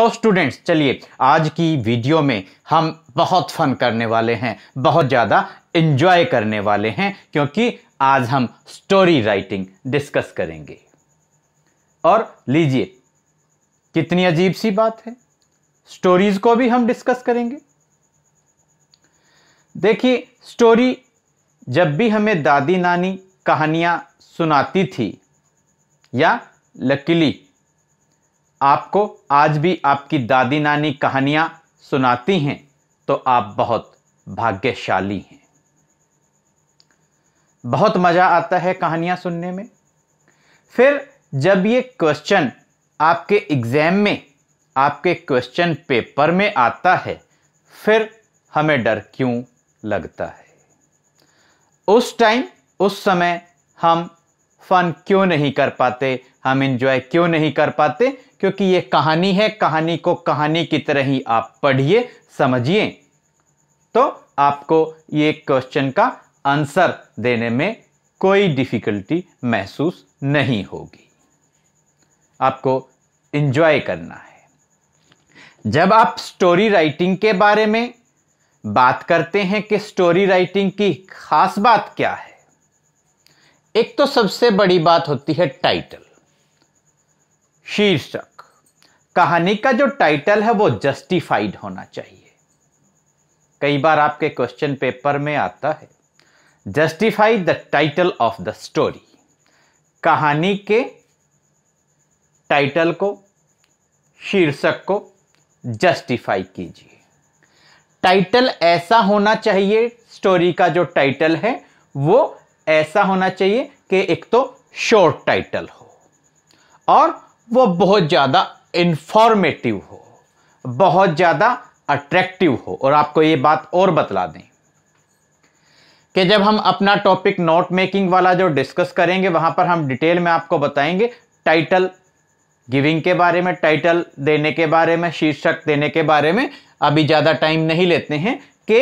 तो स्टूडेंट्स चलिए आज की वीडियो में हम बहुत फन करने वाले हैं बहुत ज़्यादा एंजॉय करने वाले हैं क्योंकि आज हम स्टोरी राइटिंग डिस्कस करेंगे और लीजिए कितनी अजीब सी बात है स्टोरीज को भी हम डिस्कस करेंगे देखिए स्टोरी जब भी हमें दादी नानी कहानियां सुनाती थी या लकीली आपको आज भी आपकी दादी नानी कहानियां सुनाती हैं तो आप बहुत भाग्यशाली हैं बहुत मज़ा आता है कहानियां सुनने में फिर जब ये क्वेश्चन आपके एग्ज़ाम में आपके क्वेश्चन पेपर में आता है फिर हमें डर क्यों लगता है उस टाइम उस समय हम फन क्यों नहीं कर पाते हम इंजॉय क्यों नहीं कर पाते क्योंकि ये कहानी है कहानी को कहानी की तरह ही आप पढ़िए समझिए तो आपको ये क्वेश्चन का आंसर देने में कोई डिफ़िकल्टी महसूस नहीं होगी आपको इंजॉय करना है जब आप स्टोरी राइटिंग के बारे में बात करते हैं कि स्टोरी राइटिंग की खास बात क्या है एक तो सबसे बड़ी बात होती है टाइटल शीर्षक कहानी का जो टाइटल है वो जस्टिफाइड होना चाहिए कई बार आपके क्वेश्चन पेपर में आता है justify the title of the story कहानी के टाइटल को शीर्षक को जस्टिफाई कीजिए टाइटल ऐसा होना चाहिए स्टोरी का जो टाइटल है वो ऐसा होना चाहिए कि एक तो शॉर्ट टाइटल हो और वो बहुत ज़्यादा इन्फॉर्मेटिव हो बहुत ज़्यादा अट्रैक्टिव हो और आपको ये बात और बतला दें कि जब हम अपना टॉपिक नोट मेकिंग वाला जो डिस्कस करेंगे वहाँ पर हम डिटेल में आपको बताएंगे टाइटल गिविंग के बारे में टाइटल देने के बारे में शीर्षक देने के बारे में अभी ज़्यादा टाइम नहीं लेते हैं कि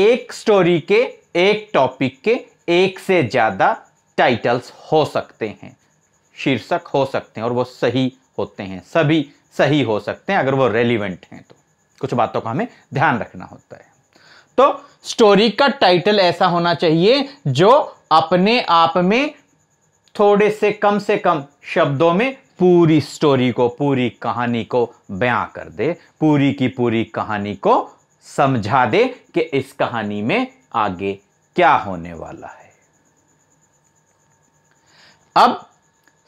एक स्टोरी के एक टॉपिक के एक से ज़्यादा टाइटल्स हो सकते हैं शीर्षक हो सकते हैं और वो सही होते हैं सभी सही हो सकते हैं अगर वो रेलिवेंट हैं तो कुछ बातों का हमें ध्यान रखना होता है तो स्टोरी का टाइटल ऐसा होना चाहिए जो अपने आप में थोड़े से कम से कम शब्दों में पूरी स्टोरी को पूरी कहानी को बयां कर दे पूरी की पूरी कहानी को समझा दे कि इस कहानी में आगे क्या होने वाला है अब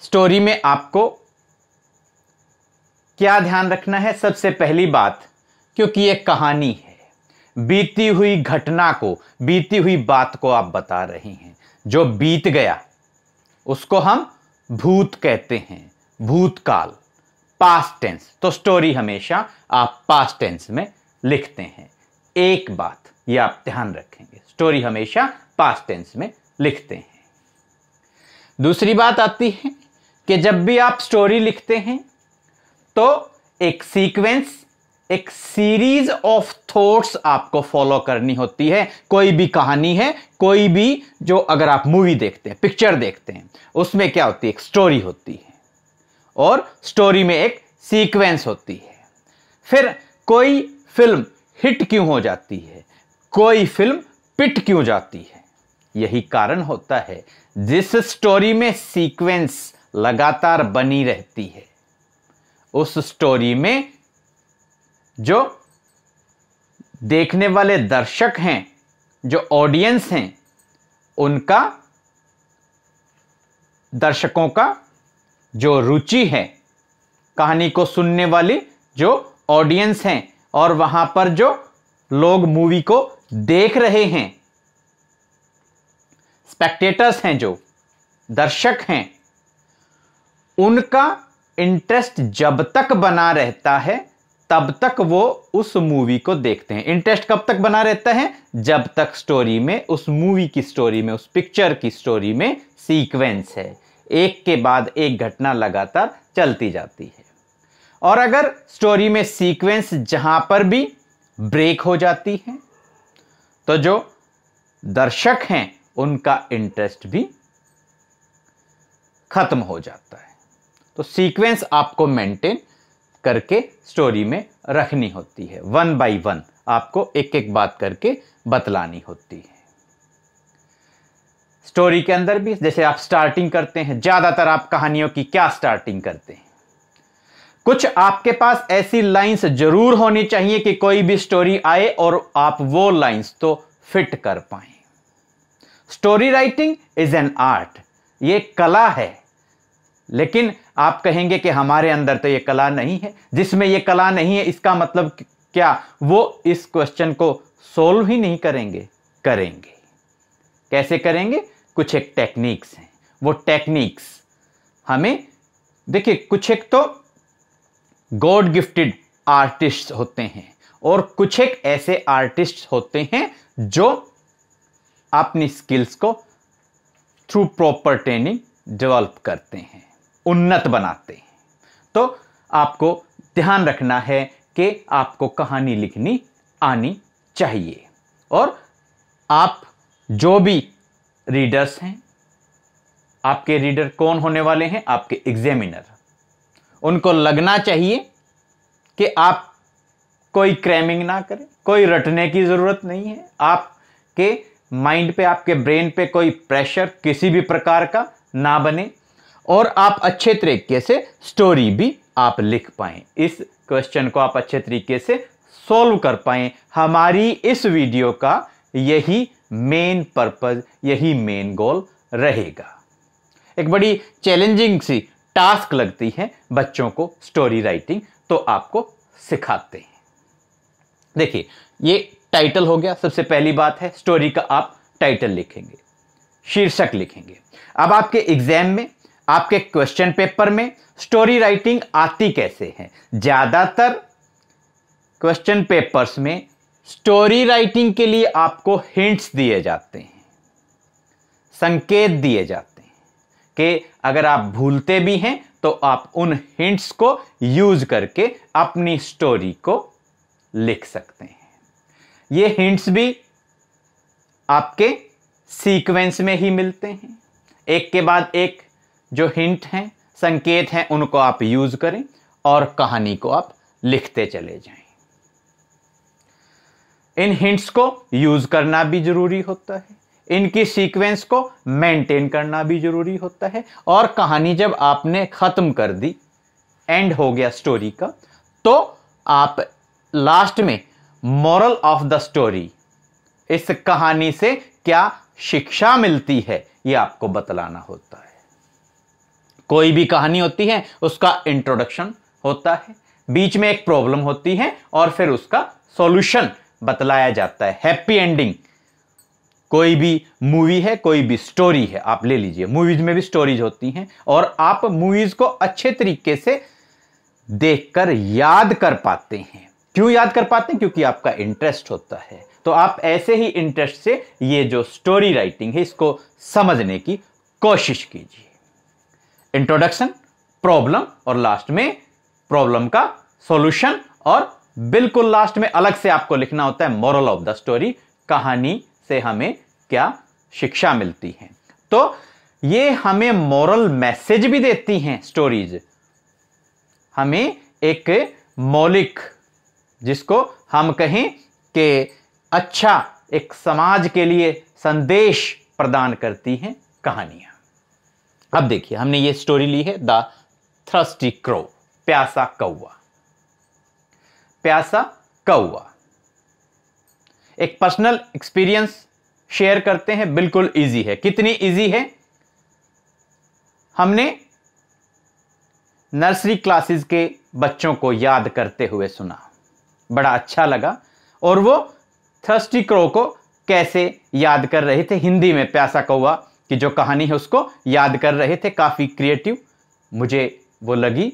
स्टोरी में आपको क्या ध्यान रखना है सबसे पहली बात क्योंकि ये कहानी है बीती हुई घटना को बीती हुई बात को आप बता रहे हैं जो बीत गया उसको हम भूत कहते हैं भूतकाल पास्ट टेंस तो स्टोरी हमेशा आप पास्ट टेंस में लिखते हैं एक बात ये आप ध्यान रखेंगे स्टोरी हमेशा पास्ट टेंस में लिखते हैं दूसरी बात आती है कि जब भी आप स्टोरी लिखते हैं तो एक सीक्वेंस एक सीरीज ऑफ थॉट्स आपको फॉलो करनी होती है कोई भी कहानी है कोई भी जो अगर आप मूवी देखते हैं पिक्चर देखते हैं उसमें क्या होती है एक स्टोरी होती है और स्टोरी में एक सीक्वेंस होती है फिर कोई फिल्म हिट क्यों हो जाती है कोई फिल्म पिट क्यों जाती है यही कारण होता है जिस स्टोरी में सीक्वेंस लगातार बनी रहती है उस स्टोरी में जो देखने वाले दर्शक हैं जो ऑडियंस हैं उनका दर्शकों का जो रुचि है कहानी को सुनने वाली जो ऑडियंस हैं और वहां पर जो लोग मूवी को देख रहे हैं स्पेक्टेटर्स हैं जो दर्शक हैं उनका इंटरेस्ट जब तक बना रहता है तब तक वो उस मूवी को देखते हैं इंटरेस्ट कब तक बना रहता है जब तक स्टोरी में उस मूवी की स्टोरी में उस पिक्चर की स्टोरी में सीक्वेंस है एक के बाद एक घटना लगातार चलती जाती है और अगर स्टोरी में सीक्वेंस जहां पर भी ब्रेक हो जाती है तो जो दर्शक हैं उनका इंटरेस्ट भी खत्म हो जाता है तो सीक्वेंस आपको मेंटेन करके स्टोरी में रखनी होती है वन बाय वन आपको एक एक बात करके बतलानी होती है स्टोरी के अंदर भी जैसे आप स्टार्टिंग करते हैं ज़्यादातर आप कहानियों की क्या स्टार्टिंग करते हैं कुछ आपके पास ऐसी लाइंस जरूर होनी चाहिए कि कोई भी स्टोरी आए और आप वो लाइंस तो फिट कर पाए story writing is an art ये कला है लेकिन आप कहेंगे कि हमारे अंदर तो ये कला नहीं है जिसमें ये कला नहीं है इसका मतलब क्या वो इस क्वेश्चन को सोल्व ही नहीं करेंगे करेंगे कैसे करेंगे कुछ एक टेक्निक्स हैं वो टेक्निक्स हमें देखिए कुछ एक तो गॉड गिफ्टेड आर्टिस्ट होते हैं और कुछ एक ऐसे आर्टिस्ट होते हैं जो अपनी स्किल्स को थ्रू प्रॉपर ट्रेनिंग डेवलप करते हैं उन्नत बनाते हैं तो आपको ध्यान रखना है कि आपको कहानी लिखनी आनी चाहिए और आप जो भी रीडर्स हैं आपके रीडर कौन होने वाले हैं आपके एग्जामिनर उनको लगना चाहिए कि आप कोई क्रैमिंग ना करें कोई रटने की ज़रूरत नहीं है आपके माइंड पे आपके ब्रेन पे कोई प्रेशर किसी भी प्रकार का ना बने और आप अच्छे तरीके से स्टोरी भी आप लिख पाए इस क्वेश्चन को आप अच्छे तरीके से सॉल्व कर पाए हमारी इस वीडियो का यही मेन पर्पज़ यही मेन गोल रहेगा एक बड़ी चैलेंजिंग सी टास्क लगती है बच्चों को स्टोरी राइटिंग तो आपको सिखाते हैं देखिए ये टाइटल हो गया सबसे पहली बात है स्टोरी का आप टाइटल लिखेंगे शीर्षक लिखेंगे अब आपके एग्जाम में आपके क्वेश्चन पेपर में स्टोरी राइटिंग आती कैसे है ज़्यादातर क्वेश्चन पेपर्स में स्टोरी राइटिंग के लिए आपको हिंट्स दिए जाते हैं संकेत दिए जाते हैं कि अगर आप भूलते भी हैं तो आप उन हिंट्स को यूज करके अपनी स्टोरी को लिख सकते हैं ये हिंट्स भी आपके सीक्वेंस में ही मिलते हैं एक के बाद एक जो हिंट हैं संकेत हैं उनको आप यूज़ करें और कहानी को आप लिखते चले जाएं। इन हिंट्स को यूज़ करना भी ज़रूरी होता है इनकी सीक्वेंस को मेंटेन करना भी ज़रूरी होता है और कहानी जब आपने ख़त्म कर दी एंड हो गया स्टोरी का तो आप लास्ट में मॉरल ऑफ द स्टोरी इस कहानी से क्या शिक्षा मिलती है ये आपको बतलाना होता है कोई भी कहानी होती है उसका इंट्रोडक्शन होता है बीच में एक प्रॉब्लम होती है और फिर उसका सॉल्यूशन बतलाया जाता है हैप्पी एंडिंग कोई भी मूवी है कोई भी स्टोरी है आप ले लीजिए मूवीज में भी स्टोरीज होती हैं और आप मूवीज को अच्छे तरीके से देखकर याद कर पाते हैं क्यों याद कर पाते हैं क्योंकि आपका इंटरेस्ट होता है तो आप ऐसे ही इंटरेस्ट से ये जो स्टोरी राइटिंग है इसको समझने की कोशिश कीजिए इंट्रोडक्शन प्रॉब्लम और लास्ट में प्रॉब्लम का सॉल्यूशन और बिल्कुल लास्ट में अलग से आपको लिखना होता है मॉरल ऑफ द स्टोरी कहानी से हमें क्या शिक्षा मिलती है तो ये हमें मॉरल मैसेज भी देती हैं स्टोरीज हमें एक मौलिक जिसको हम कहें कि अच्छा एक समाज के लिए संदेश प्रदान करती हैं कहानियां अब देखिए हमने ये स्टोरी ली है द थ्रस्टी क्रो प्यासा कौआ प्यासा कौआ एक पर्सनल एक्सपीरियंस शेयर करते हैं बिल्कुल इजी है कितनी इजी है हमने नर्सरी क्लासेस के बच्चों को याद करते हुए सुना बड़ा अच्छा लगा और वो थ्रस्टी क्रो को कैसे याद कर रहे थे हिंदी में प्यासा कौआ कि जो कहानी है उसको याद कर रहे थे काफ़ी क्रिएटिव मुझे वो लगी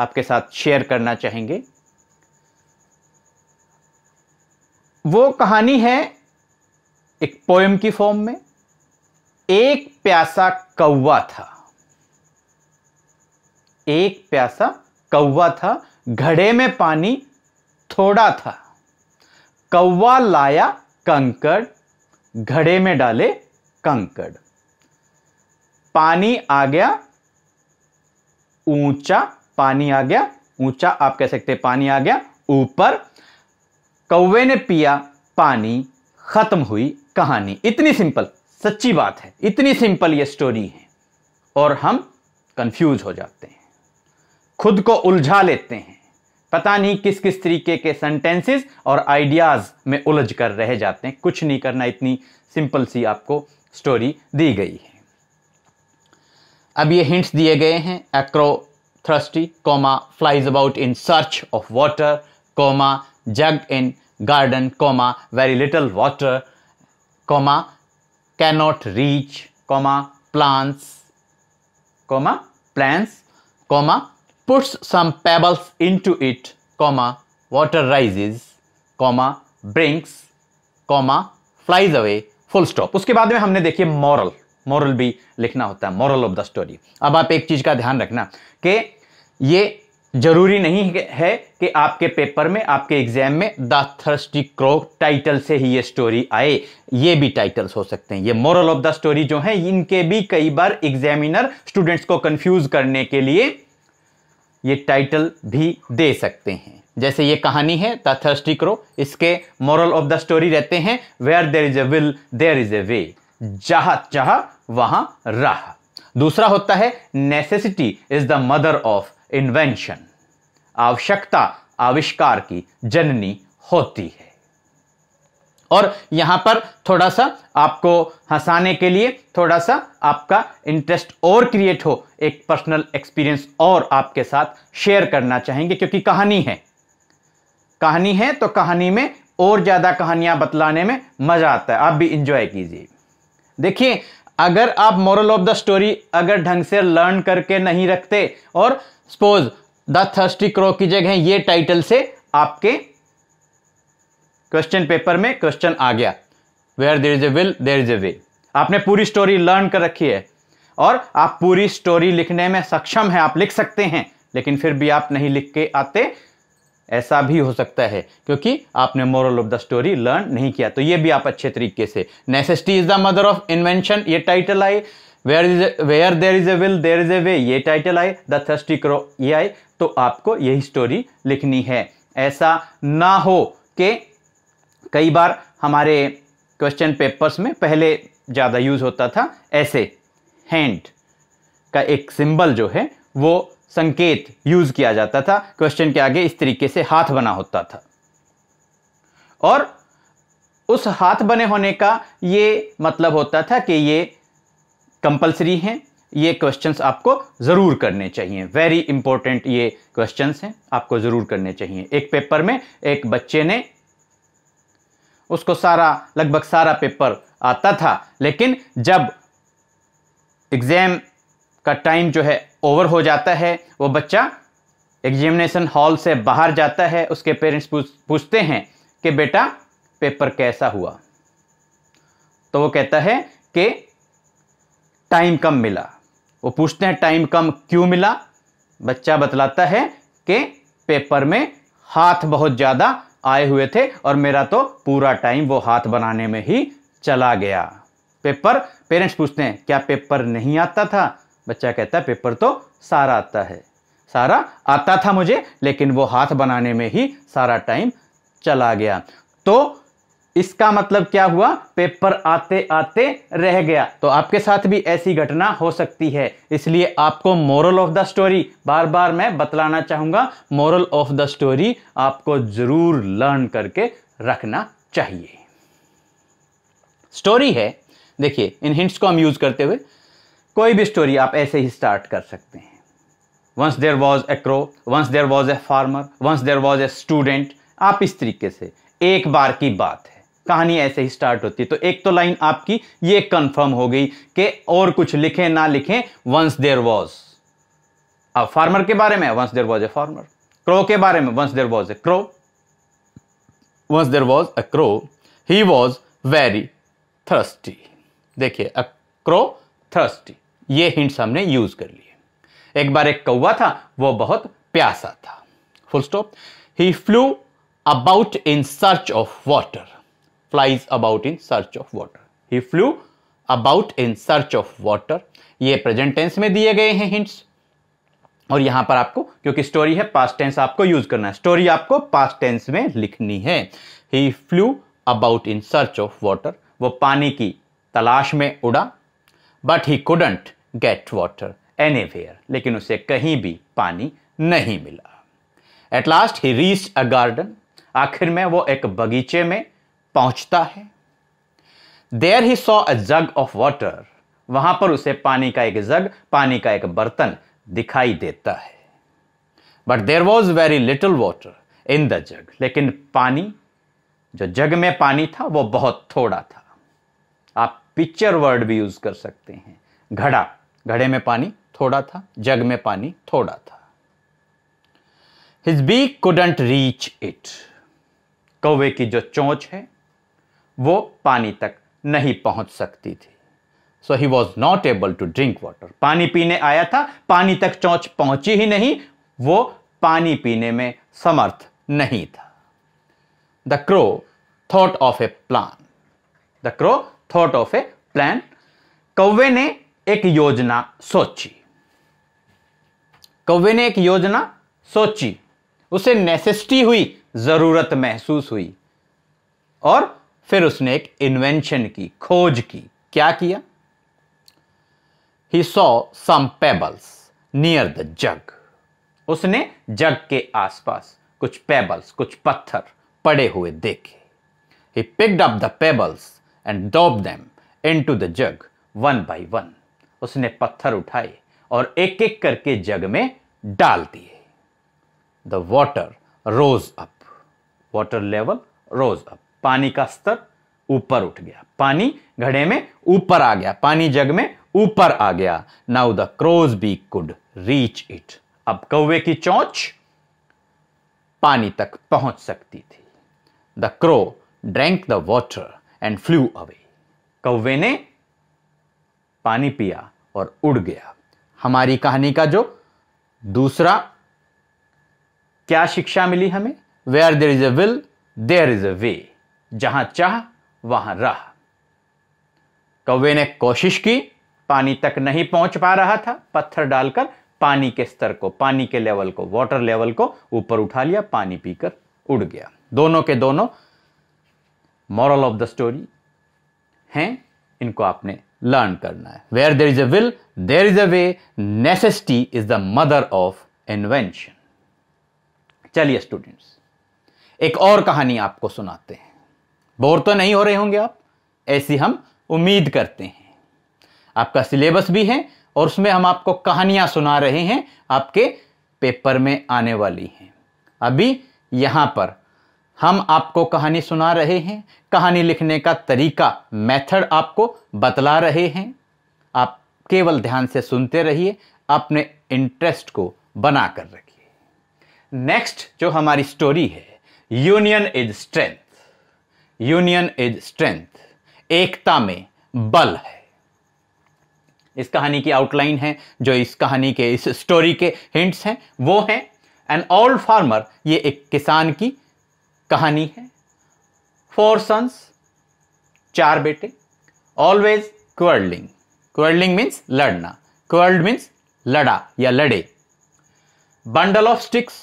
आपके साथ शेयर करना चाहेंगे वो कहानी है एक पोएम की फॉर्म में एक प्यासा कौवा था एक प्यासा कौवा था घड़े में पानी थोड़ा था कौवा लाया कंकड़ घड़े में डाले कंकड़ पानी आ गया ऊंचा पानी आ गया ऊंचा आप कह सकते हैं पानी आ गया ऊपर कौवे ने पिया पानी खत्म हुई कहानी इतनी सिंपल सच्ची बात है इतनी सिंपल ये स्टोरी है और हम कंफ्यूज हो जाते हैं खुद को उलझा लेते हैं पता नहीं किस किस तरीके के सेंटेंसेस और आइडियाज में उलझ कर रह जाते हैं कुछ नहीं करना इतनी सिंपल सी आपको स्टोरी दी गई है अब ये हिंट्स दिए गए हैं a crow thirsty comma flies about in search of water comma jug in garden comma very little water comma cannot reach comma plants comma plants comma puts some pebbles into it comma water rises comma drinks comma flies away full stop उसके बाद में हमने देखिए moral moral भी लिखना होता है moral of the story अब आप एक चीज़ का ध्यान रखना कि ये जरूरी नहीं है कि आपके पेपर में आपके एग्जाम में द थर्स्टी क्रो टाइटल से ही ये स्टोरी आए ये भी टाइटल्स हो सकते हैं ये मॉरल ऑफ द स्टोरी जो है इनके भी कई बार एग्जामिनर स्टूडेंट्स को कंफ्यूज करने के लिए ये टाइटल भी दे सकते हैं जैसे ये कहानी है द थर्स्टी क्रो इसके मॉरल ऑफ द स्टोरी रहते हैं where there is a will there is a way जहा चाह वहां रहा दूसरा होता है necessity is the mother of invention आवश्यकता आविष्कार की जननी होती है और यहां पर थोड़ा सा आपको हंसाने के लिए थोड़ा सा आपका इंटरेस्ट और क्रिएट हो एक पर्सनल एक्सपीरियंस और आपके साथ शेयर करना चाहेंगे क्योंकि कहानी है कहानी है तो कहानी में और ज़्यादा कहानियां बतलाने में मज़ा आता है आप भी इंजॉय कीजिए देखिए अगर आप मॉरल ऑफ द स्टोरी अगर ढंग से लर्न करके नहीं रखते और सपोज द थर्स्टी क्रो की जगह ये टाइटल से आपके क्वेश्चन पेपर में क्वेश्चन आ गया where there is a will there is a way आपने पूरी स्टोरी लर्न कर रखी है और आप पूरी स्टोरी लिखने में सक्षम है आप लिख सकते हैं लेकिन फिर भी आप नहीं लिख के आते ऐसा भी हो सकता है क्योंकि आपने moral of the story learn नहीं किया तो ये भी आप अच्छे तरीके से necessity is the mother of invention ये टाइटल आई where is where there is a will there is a way ये टाइटल आई द थर्स्टी क्रो ये आई तो आपको यही स्टोरी लिखनी है ऐसा ना हो कि कई बार हमारे क्वेश्चन पेपर्स में पहले ज़्यादा यूज होता था ऐसे हैंड का एक सिंबल जो है वो संकेत यूज किया जाता था क्वेश्चन के आगे इस तरीके से हाथ बना होता था और उस हाथ बने होने का ये मतलब होता था कि ये कंपलसरी हैं ये क्वेश्चंस आपको ज़रूर करने चाहिए वेरी इंपॉर्टेंट ये क्वेश्चंस हैं आपको ज़रूर करने चाहिए एक पेपर में एक बच्चे ने उसको सारा लगभग सारा पेपर आता था लेकिन जब एग्ज़ाम का टाइम जो है ओवर हो जाता है वो बच्चा एग्जामिनेशन हॉल से बाहर जाता है उसके पेरेंट्स पूछते हैं कि बेटा पेपर कैसा हुआ तो वो कहता है कि टाइम कम मिला वो पूछते हैं टाइम कम क्यों मिला बच्चा बतलाता है कि पेपर में हाथ बहुत ज़्यादा आए हुए थे और मेरा तो पूरा टाइम वो हाथ बनाने में ही चला गया पेपर पेरेंट्स पूछते हैं क्या पेपर नहीं आता था बच्चा कहता है पेपर तो सारा आता है सारा आता था मुझे लेकिन वो हाथ बनाने में ही सारा टाइम चला गया तो इसका मतलब क्या हुआ पेपर आते आते रह गया तो आपके साथ भी ऐसी घटना हो सकती है इसलिए आपको मोरल ऑफ द स्टोरी बार बार मैं बतलाना चाहूंगा मोरल ऑफ द स्टोरी आपको ज़रूर लर्न करके रखना चाहिए स्टोरी है देखिए इन हिंट्स को हम यूज़ करते हुए कोई भी स्टोरी आप ऐसे ही स्टार्ट कर सकते हैं once there was a crow once there was a farmer once there was a student आप इस तरीके से एक बार की बात है कहानी ऐसे ही स्टार्ट होती है तो एक तो लाइन आपकी ये कंफर्म हो गई कि और कुछ लिखें ना लिखें वंस देर वॉज अब फार्मर के बारे में once there was a farmer crow के बारे में once there was a crow once there was a crow he was very thirsty देखिए अ क्रो थ्रस्टी ये हिंट्स हमने यूज कर लिए एक बार एक कौवा था वो बहुत प्यासा था full stop he flew about in search of water flies about in search of water he flew about in search of water ये प्रेजेंट टेंस में दिए गए हैं हिंट्स और यहां पर आपको क्योंकि स्टोरी है पास्ट टेंस आपको यूज करना है स्टोरी आपको पास्ट टेंस में लिखनी है he flew about in search of water वो पानी की तलाश में उड़ा but he couldn't get water any लेकिन उसे कहीं भी पानी नहीं मिला at last he reach a garden आखिर में वो एक बगीचे में पहुंचता है there he saw a jug of water वहां पर उसे पानी का एक जग पानी का एक बर्तन दिखाई देता है but there was very little water in the jug लेकिन पानी जो जग में पानी था वो बहुत थोड़ा था आप पिक्चर वर्ड भी यूज कर सकते हैं घड़ा घड़े में पानी थोड़ा था जग में पानी थोड़ा था his beak couldn't reach it कौवे की जो चोंच है वो पानी तक नहीं पहुंच सकती थी so he was not able to drink water पानी पीने आया था पानी तक चोंच पहुंची ही नहीं वो पानी पीने में समर्थ नहीं था the crow thought of a plan the crow thought of a plan कौवे ने एक योजना सोची कौवे ने एक योजना सोची उसे नेसेसिटी हुई जरूरत महसूस हुई और फिर उसने एक इन्वेंशन की खोज की क्या किया he saw some pebbles near the jug उसने जग के आसपास कुछ पेबल्स कुछ पत्थर पड़े हुए देखे he picked up the pebbles and dropped them into the jug one by one उसने पत्थर उठाए और एक एक करके जग में डाल दिए the water rose up water level rose up पानी का स्तर ऊपर उठ गया पानी घड़े में ऊपर आ गया पानी जग में ऊपर आ गया now the crow's beak could reach it अब कौवे की चौंच पानी तक पहुंच सकती थी the crow drank the water and flew away कौवे ने पानी पिया और उड़ गया हमारी कहानी का जो दूसरा क्या शिक्षा मिली हमें where there is a will there is a way जहां चाह वहां रहा कौवे ने कोशिश की पानी तक नहीं पहुंच पा रहा था पत्थर डालकर पानी के स्तर को पानी के लेवल को वाटर लेवल को ऊपर उठा लिया पानी पीकर उड़ गया दोनों के दोनों मॉरल ऑफ द स्टोरी हैं इनको आपने लर्न करना है where there is a will there is a way necessity is the mother of invention चलिए स्टूडेंट्स एक और कहानी आपको सुनाते हैं बोर तो नहीं हो रहे होंगे आप ऐसी हम उम्मीद करते हैं आपका सिलेबस भी है और उसमें हम आपको कहानियां सुना रहे हैं आपके पेपर में आने वाली हैं अभी यहां पर हम आपको कहानी सुना रहे हैं कहानी लिखने का तरीका मेथड आपको बतला रहे हैं आप केवल ध्यान से सुनते रहिए अपने इंटरेस्ट को बना कर रखिए नेक्स्ट जो हमारी स्टोरी है union is strength union is strength एकता में बल है इस कहानी की आउटलाइन है जो इस कहानी के इस स्टोरी के हिंट्स हैं वो हैं एन ओल्ड फार्मर ये एक किसान की कहानी है फोर सन्स चार बेटे ऑलवेज क्वर्डलिंग क्वर्डलिंग मीन्स लड़ना क्वर्ल्ड मीन्स लड़ा या लड़े bundle of sticks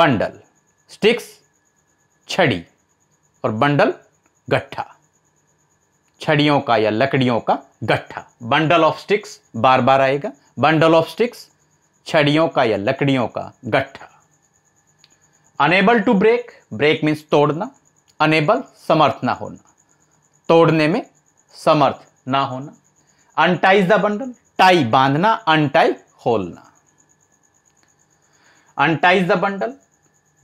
bundle sticks छड़ी और बंडल गट्ठा छड़ियों का या लकड़ियों का गट्ठा बंडल ऑफ स्टिक्स बार बार आएगा बंडल ऑफ स्टिक्स छड़ियों का या लकड़ियों का गट्ठा unable to break break means तोड़ना अनेबल समर्थ ना होना तोड़ने में समर्थ ना होना अनटाइज द बंडल टाई बांधना अनटाई खोलना अनटाइज द बंडल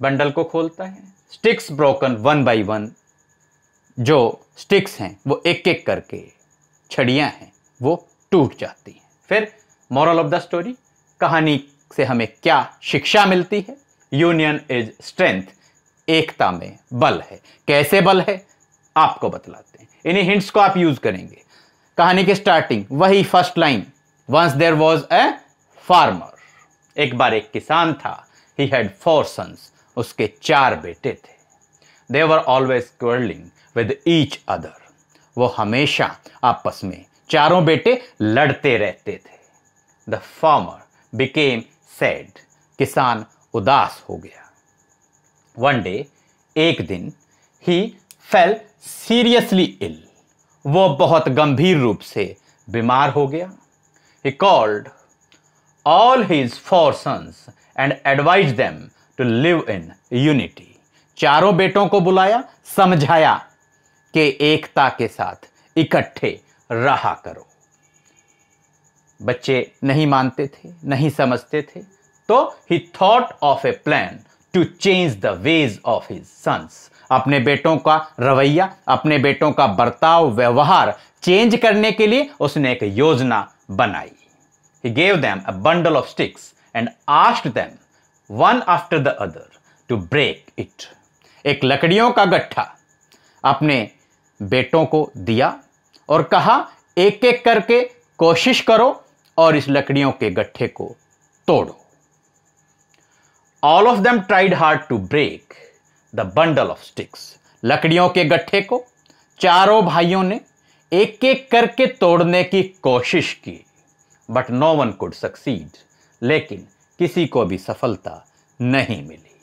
बंडल को खोलता है sticks broken one by one जो स्टिक्स हैं वो एक एक करके छड़ियां हैं वो टूट जाती हैं फिर मॉरल ऑफ द स्टोरी कहानी से हमें क्या शिक्षा मिलती है यूनियन इज स्ट्रेंथ एकता में बल है कैसे बल है आपको बतलाते हैं इन्हीं हिंट्स को आप यूज करेंगे कहानी की स्टार्टिंग वही first line once there was a farmer एक बार एक किसान था ही हैड फोर सन्स उसके चार बेटे थे they were always quarrelling with each other वो हमेशा आपस में चारों बेटे लड़ते रहते थे द फार्मर बिकेम सैड किसान उदास हो गया वन डे एक दिन ही फेल सीरियसली इल वो बहुत गंभीर रूप से बीमार हो गया he called all his four sons and advise them to live in unity चारों बेटों को बुलाया समझाया कि एकता के साथ इकट्ठे रहा करो बच्चे नहीं मानते थे नहीं समझते थे तो he thought of a plan to change the ways of his sons अपने बेटों का रवैया अपने बेटों का बर्ताव व्यवहार चेंज करने के लिए उसने एक योजना बनाई he gave them a bundle of sticks and asked them one after the other to break it एक लकड़ियों का गट्ठा अपने बेटों को दिया और कहा एक एक करके कोशिश करो और इस लकड़ियों के गट्ठे को तोड़ो all of them tried hard to break the bundle of sticks लकड़ियों के गट्ठे को चारों भाइयों ने एक एक करके तोड़ने की कोशिश की but no one could succeed लेकिन किसी को भी सफलता नहीं मिली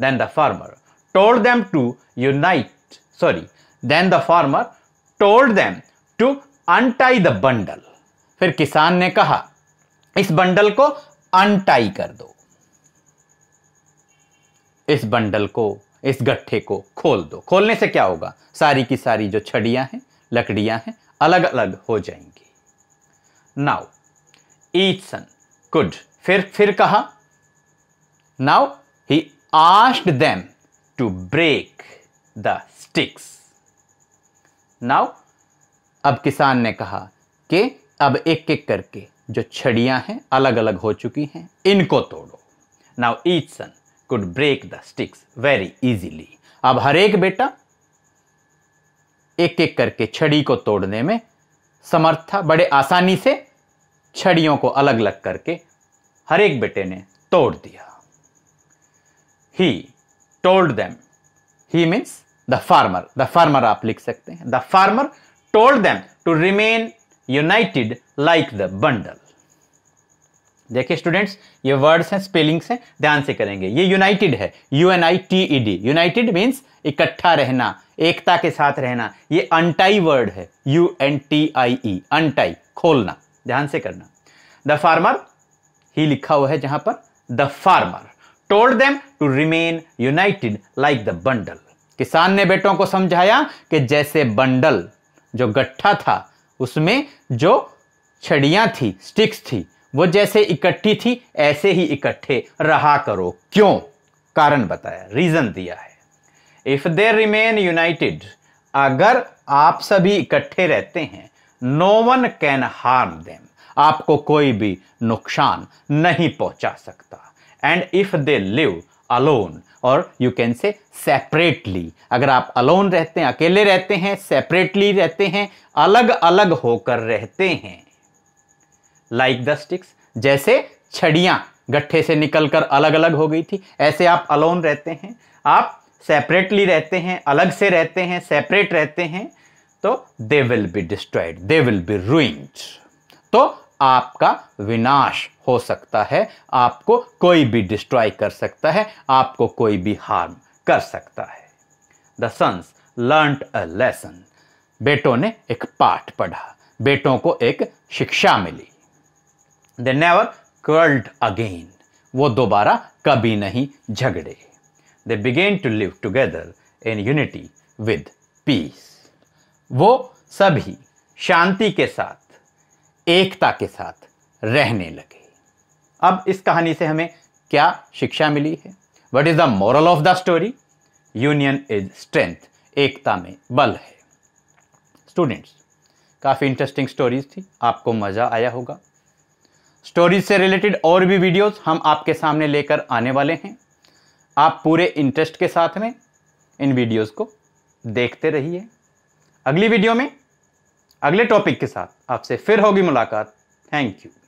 then the farmer told them to unite sorry then the farmer told them to untie the bundle फिर किसान ने कहा इस बंडल को अनटाई कर दो इस बंडल को इस गट्ठे को खोल दो खोलने से क्या होगा सारी की सारी जो छड़ियां हैं लकड़ियां हैं अलग अलग हो जाएंगी नाउ ईच सन गुड फिर फिर कहा now he asked them to break the sticks now अब किसान ने कहा कि अब एक एक करके जो छड़ियां हैं अलग अलग हो चुकी हैं इनको तोड़ो now each son could break the sticks very easily. अब हर एक बेटा एक एक करके छड़ी को तोड़ने में समर्थ था बड़े आसानी से छड़ियों को अलग अलग करके हर एक बेटे ने तोड़ दिया he told them he means the farmer the farmer आप लिख सकते हैं the farmer told them to remain united like the bundle देखिए स्टूडेंट्स ये वर्ड्स हैं स्पेलिंग्स हैं ध्यान से करेंगे ये यूनाइटेड है U N I T E D united means इकट्ठा रहना एकता के साथ रहना ये अनटाई वर्ड है U N T I E untie खोलना ध्यान से करना द फार्मर ही लिखा हुआ है जहां पर the farmer told them to remain united like the bundle किसान ने बेटों को समझाया कि जैसे बंडल जो गट्ठा था उसमें जो छड़ियां थी स्टिक्स थी वो जैसे इकट्ठी थी ऐसे ही इकट्ठे रहा करो क्यों कारण बताया रीजन दिया है इफ दे रिमेन यूनाइटेड अगर आप सभी इकट्ठे रहते हैं no one can harm them आपको कोई भी नुकसान नहीं पहुंचा सकता and if they live alone और यू कैन से सेपरेटली अगर आप अलोन रहते हैं अकेले रहते हैं सेपरेटली रहते हैं अलग अलग होकर रहते हैं लाइक द स्टिक्स जैसे छड़ियाँ गट्ठे से निकलकर अलग अलग हो गई थी ऐसे आप अलोन रहते हैं आप सेपरेटली रहते हैं अलग से रहते हैं सेपरेट रहते हैं तो they will be destroyed they will be ruined तो आपका विनाश हो सकता है आपको कोई भी डिस्ट्रॉय कर सकता है आपको कोई भी हार्म कर सकता है the sons learn a lesson बेटों ने एक पाठ पढ़ा बेटों को एक शिक्षा मिली दे नेवर कर्ल्ड अगेन वो दोबारा कभी नहीं झगड़े they began to live together in unity with peace वो सभी शांति के साथ एकता के साथ रहने लगे अब इस कहानी से हमें क्या शिक्षा मिली है what is the moral of the story union is strength एकता में बल है स्टूडेंट्स काफ़ी इंटरेस्टिंग स्टोरीज थी आपको मज़ा आया होगा स्टोरीज से रिलेटेड और भी वीडियोस हम आपके सामने लेकर आने वाले हैं आप पूरे इंटरेस्ट के साथ में इन वीडियोस को देखते रहिए अगली वीडियो में अगले टॉपिक के साथ आपसे फिर होगी मुलाकात थैंक यू